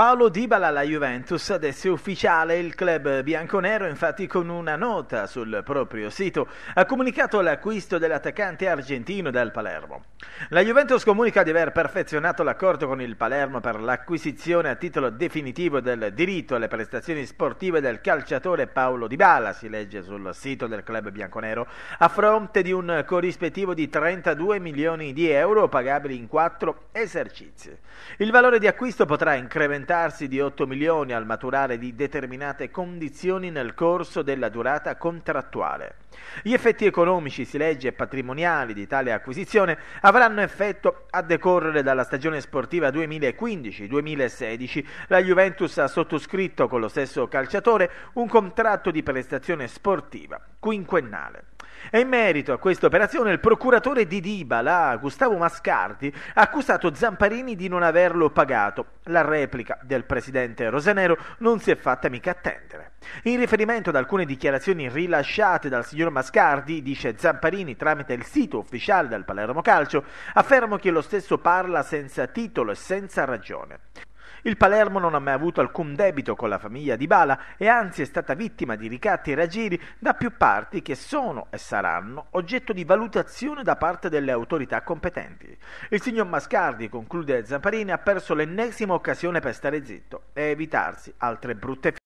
Paolo Dybala alla Juventus, adesso è ufficiale, il club bianconero infatti con una nota sul proprio sito ha comunicato l'acquisto dell'attaccante argentino del Palermo. La Juventus comunica di aver perfezionato l'accordo con il Palermo per l'acquisizione a titolo definitivo del diritto alle prestazioni sportive del calciatore Paolo Dybala, si legge sul sito del club bianconero, a fronte di un corrispettivo di 32 milioni di euro pagabili in quattro esercizi. Il valore di acquisto potrà incrementare aumentarsi di 8 milioni al maturare di determinate condizioni nel corso della durata contrattuale. Gli effetti economici, si legge, e patrimoniali di tale acquisizione avranno effetto a decorrere dalla stagione sportiva 2015-2016. La Juventus ha sottoscritto con lo stesso calciatore un contratto di prestazione sportiva quinquennale. E in merito a questa operazione il procuratore di Dibala, Gustavo Mascardi, ha accusato Zamparini di non averlo pagato. La replica del presidente Rosanero non si è fatta mica attendere. In riferimento ad alcune dichiarazioni rilasciate dal signor Mascardi, dice Zamparini tramite il sito ufficiale del Palermo Calcio, affermo che lo stesso parla senza titolo e senza ragione. Il Palermo non ha mai avuto alcun debito con la famiglia di Bala e anzi è stata vittima di ricatti e raggiri da più parti che sono e saranno oggetto di valutazione da parte delle autorità competenti. Il signor Mascardi, conclude Zamparini, ha perso l'ennesima occasione per stare zitto e evitarsi altre brutte